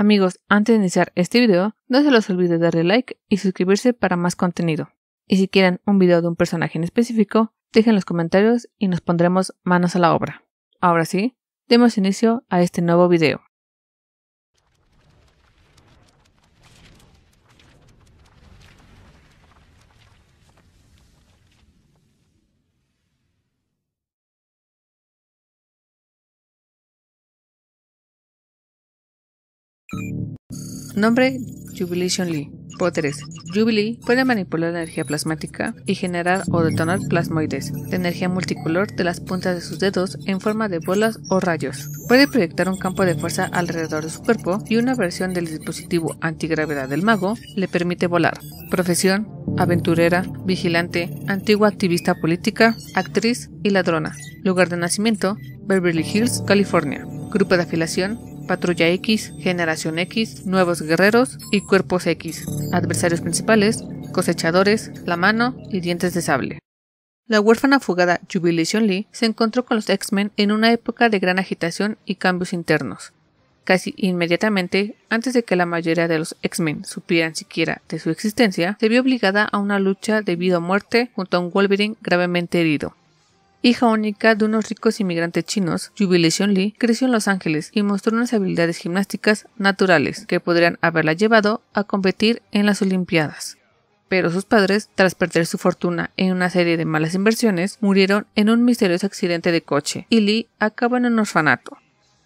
Amigos, antes de iniciar este video, no se los olvide darle like y suscribirse para más contenido. Y si quieren un video de un personaje en específico, dejen los comentarios y nos pondremos manos a la obra. Ahora sí, demos inicio a este nuevo video. Nombre Jubilation Lee. Jubilee puede manipular energía plasmática y generar o detonar plasmoides de energía multicolor de las puntas de sus dedos en forma de bolas o rayos. Puede proyectar un campo de fuerza alrededor de su cuerpo y una versión del dispositivo antigravedad del mago le permite volar. Profesión, aventurera, vigilante, antigua activista política, actriz y ladrona. Lugar de nacimiento, Beverly Hills, California. Grupo de afiliación, Patrulla X, Generación X, Nuevos Guerreros y Cuerpos X. Adversarios principales, Cosechadores, La Mano y Dientes de Sable. La huérfana fugada Jubilation Lee se encontró con los X-Men en una época de gran agitación y cambios internos. Casi inmediatamente, antes de que la mayoría de los X-Men supieran siquiera de su existencia, se vio obligada a una lucha debido a muerte junto a un Wolverine gravemente herido. Hija única de unos ricos inmigrantes chinos, Jubilation Lee creció en Los Ángeles y mostró unas habilidades gimnásticas naturales que podrían haberla llevado a competir en las Olimpiadas. Pero sus padres, tras perder su fortuna en una serie de malas inversiones, murieron en un misterioso accidente de coche y Lee acabó en un orfanato.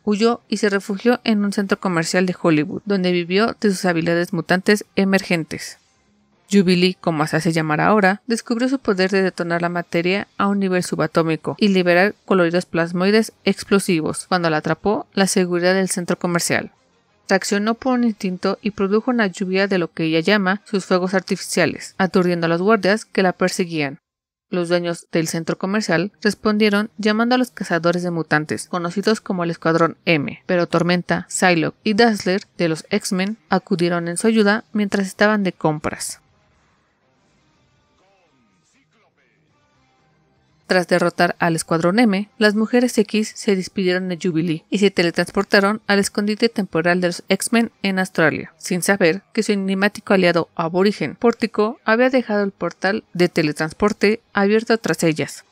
Huyó y se refugió en un centro comercial de Hollywood, donde vivió de sus habilidades mutantes emergentes. Jubilee, como se hace llamar ahora, descubrió su poder de detonar la materia a un nivel subatómico y liberar coloridos plasmoides explosivos cuando la atrapó la seguridad del centro comercial. Traccionó por un instinto y produjo una lluvia de lo que ella llama sus fuegos artificiales, aturdiendo a los guardias que la perseguían los dueños del centro comercial respondieron llamando a los cazadores de mutantes, conocidos como el Escuadrón M, pero Tormenta, Psylocke y Dazzler de los X-Men acudieron en su ayuda mientras estaban de compras. Tras derrotar al Escuadrón M, las mujeres X se despidieron de Jubilee y se teletransportaron al escondite temporal de los X-Men en Australia, sin saber que su enigmático aliado aborigen Pórtico había dejado el portal de teletransporte abierto tras ellas.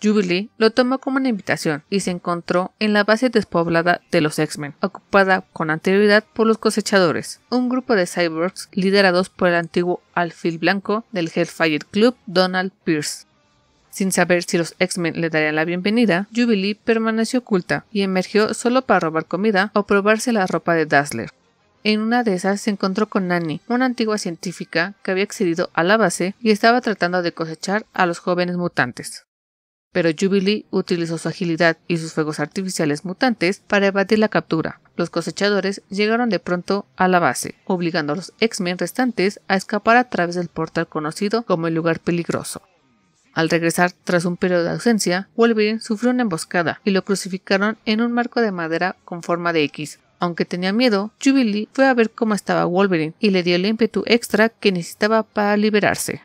Jubilee lo tomó como una invitación y se encontró en la base despoblada de los X-Men, ocupada con anterioridad por los cosechadores, un grupo de cyborgs liderados por el antiguo alfil blanco del Hellfire Club Donald Pierce. Sin saber si los X-Men le darían la bienvenida, Jubilee permaneció oculta y emergió solo para robar comida o probarse la ropa de Dazzler. En una de esas se encontró con Nanny, una antigua científica que había accedido a la base y estaba tratando de cosechar a los jóvenes mutantes. Pero Jubilee utilizó su agilidad y sus fuegos artificiales mutantes para evadir la captura. Los cosechadores llegaron de pronto a la base, obligando a los X-Men restantes a escapar a través del portal conocido como el lugar peligroso. Al regresar tras un periodo de ausencia, Wolverine sufrió una emboscada y lo crucificaron en un marco de madera con forma de X. Aunque tenía miedo, Jubilee fue a ver cómo estaba Wolverine y le dio el ímpetu extra que necesitaba para liberarse.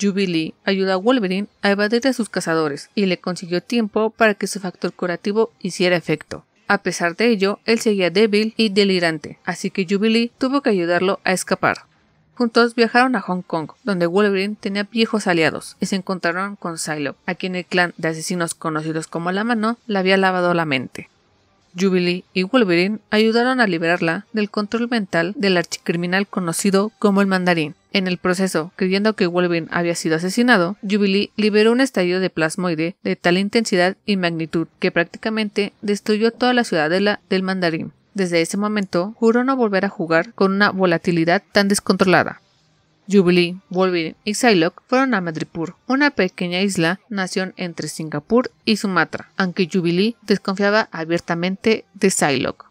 Jubilee ayuda a Wolverine a evadir a sus cazadores y le consiguió tiempo para que su factor curativo hiciera efecto. A pesar de ello, él seguía débil y delirante, así que Jubilee tuvo que ayudarlo a escapar. Juntos viajaron a Hong Kong, donde Wolverine tenía viejos aliados, y se encontraron con Silo, a quien el clan de asesinos conocidos como La Mano le había lavado la mente. Jubilee y Wolverine ayudaron a liberarla del control mental del archicriminal conocido como el Mandarín. En el proceso, creyendo que Wolverine había sido asesinado, Jubilee liberó un estallido de plasmoide de tal intensidad y magnitud que prácticamente destruyó toda la ciudadela del Mandarín. Desde ese momento, juró no volver a jugar con una volatilidad tan descontrolada. Jubilee, Wolverine y Psylocke fueron a Madripur, una pequeña isla nación entre Singapur y Sumatra, aunque Jubilee desconfiaba abiertamente de Psylocke.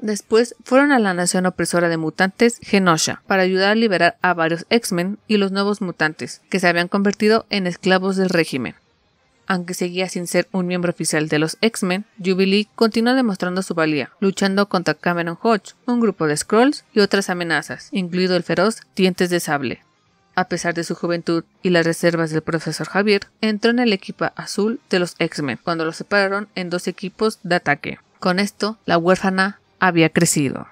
Después fueron a la nación opresora de mutantes, Genosha, para ayudar a liberar a varios X-Men y los nuevos mutantes, que se habían convertido en esclavos del régimen. Aunque seguía sin ser un miembro oficial de los X-Men, Jubilee continuó demostrando su valía, luchando contra Cameron Hodge, un grupo de Skrulls y otras amenazas, incluido el feroz Dientes de Sable. A pesar de su juventud y las reservas del profesor Javier, entró en el equipo azul de los X-Men cuando los separaron en dos equipos de ataque. Con esto, la huérfana había crecido.